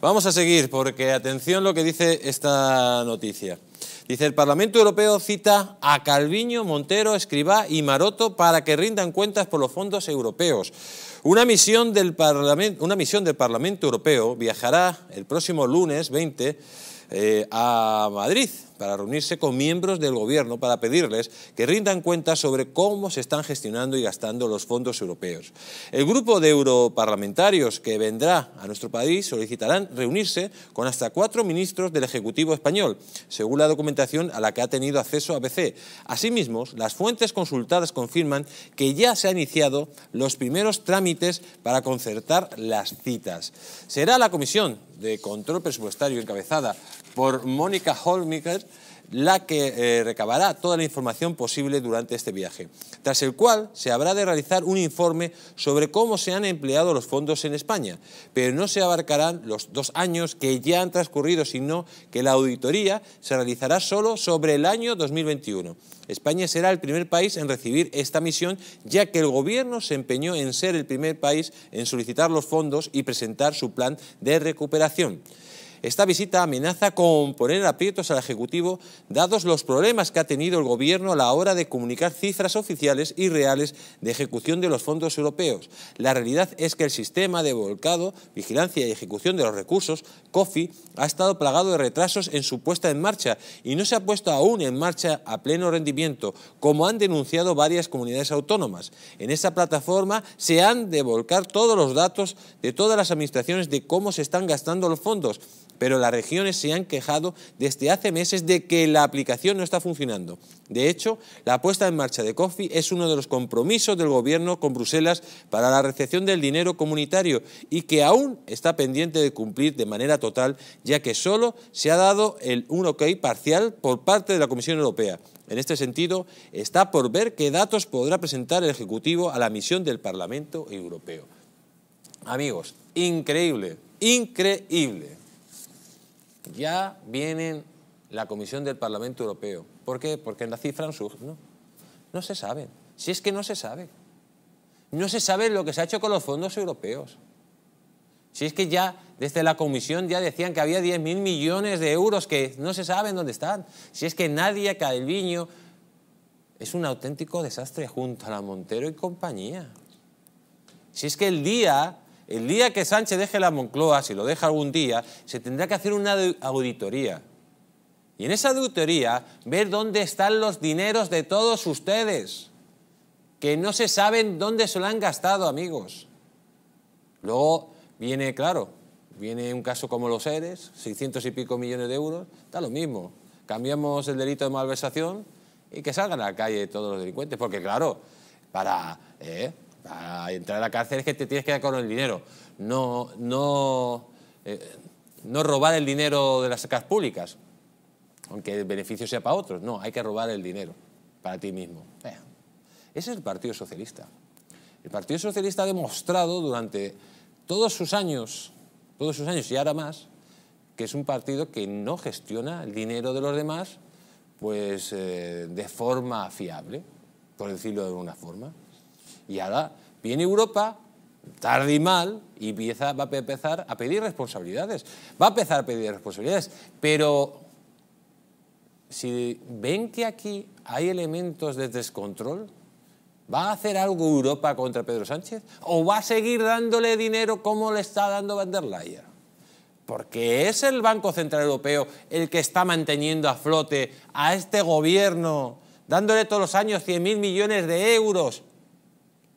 Vamos a seguir porque atención lo que dice esta noticia. Dice, el Parlamento Europeo cita a Calviño, Montero, Escribá y Maroto para que rindan cuentas por los fondos europeos. Una misión del, Parlamento, una misión del Parlamento Europeo viajará el próximo lunes 20 eh, a Madrid para reunirse con miembros del Gobierno para pedirles que rindan cuentas sobre cómo se están gestionando y gastando los fondos europeos. El grupo de europarlamentarios que vendrá a nuestro país solicitarán reunirse con hasta cuatro ministros del Ejecutivo español, según la documentación a la que ha tenido acceso ABC. Asimismo, las fuentes consultadas confirman que ya se han iniciado los primeros trámites para concertar las citas. Será la Comisión de Control Presupuestario encabezada por Mónica Holmiger la que eh, recabará toda la información posible durante este viaje, tras el cual se habrá de realizar un informe sobre cómo se han empleado los fondos en España, pero no se abarcarán los dos años que ya han transcurrido, sino que la auditoría se realizará solo sobre el año 2021. España será el primer país en recibir esta misión, ya que el Gobierno se empeñó en ser el primer país en solicitar los fondos y presentar su plan de recuperación. Esta visita amenaza con poner aprietos al Ejecutivo, dados los problemas que ha tenido el Gobierno a la hora de comunicar cifras oficiales y reales de ejecución de los fondos europeos. La realidad es que el sistema de volcado, vigilancia y ejecución de los recursos, COFI, ha estado plagado de retrasos en su puesta en marcha y no se ha puesto aún en marcha a pleno rendimiento, como han denunciado varias comunidades autónomas. En esa plataforma se han de volcar todos los datos de todas las administraciones de cómo se están gastando los fondos pero las regiones se han quejado desde hace meses de que la aplicación no está funcionando. De hecho, la puesta en marcha de COFI es uno de los compromisos del Gobierno con Bruselas para la recepción del dinero comunitario y que aún está pendiente de cumplir de manera total, ya que solo se ha dado el un ok parcial por parte de la Comisión Europea. En este sentido, está por ver qué datos podrá presentar el Ejecutivo a la misión del Parlamento Europeo. Amigos, increíble, increíble ya vienen la Comisión del Parlamento Europeo. ¿Por qué? Porque en en sur no, no se sabe. Si es que no se sabe. No se sabe lo que se ha hecho con los fondos europeos. Si es que ya desde la comisión ya decían que había 10.000 millones de euros que no se saben dónde están. Si es que nadie el viño. es un auténtico desastre junto a la Montero y compañía. Si es que el día el día que Sánchez deje la Moncloa, si lo deja algún día, se tendrá que hacer una auditoría. Y en esa auditoría ver dónde están los dineros de todos ustedes, que no se saben dónde se lo han gastado, amigos. Luego viene, claro, viene un caso como los ERES, 600 y pico millones de euros, da lo mismo. Cambiamos el delito de malversación y que salgan a la calle todos los delincuentes, porque claro, para... ¿eh? para entrar a la cárcel es que te tienes que dar con el dinero. No, no, eh, no robar el dinero de las casas públicas, aunque el beneficio sea para otros. No, hay que robar el dinero para ti mismo. ese es el Partido Socialista. El Partido Socialista ha demostrado durante todos sus años, todos sus años y ahora más, que es un partido que no gestiona el dinero de los demás pues, eh, de forma fiable, por decirlo de alguna forma. Y ahora viene Europa, tarde y mal, y empieza, va a empezar a pedir responsabilidades. Va a empezar a pedir responsabilidades, pero si ven que aquí hay elementos de descontrol, ¿va a hacer algo Europa contra Pedro Sánchez? ¿O va a seguir dándole dinero como le está dando Van der Leyen? Porque es el Banco Central Europeo el que está manteniendo a flote a este gobierno, dándole todos los años 100.000 millones de euros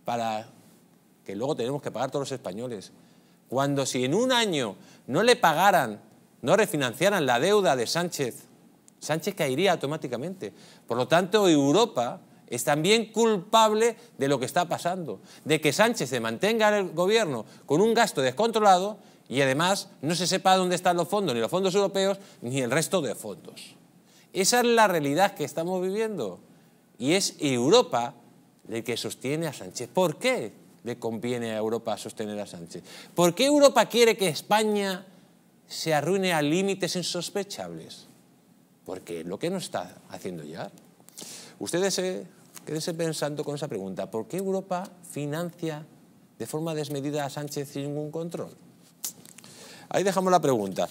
para que luego tenemos que pagar todos los españoles. Cuando si en un año no le pagaran, no refinanciaran la deuda de Sánchez, Sánchez caería automáticamente. Por lo tanto, Europa es también culpable de lo que está pasando, de que Sánchez se mantenga en el gobierno con un gasto descontrolado y además no se sepa dónde están los fondos, ni los fondos europeos, ni el resto de fondos. Esa es la realidad que estamos viviendo y es Europa del que sostiene a Sánchez. ¿Por qué le conviene a Europa sostener a Sánchez? ¿Por qué Europa quiere que España se arruine a límites insospechables? Porque lo que no está haciendo ya. Ustedes eh, pensando con esa pregunta. ¿Por qué Europa financia de forma desmedida a Sánchez sin ningún control? Ahí dejamos la pregunta.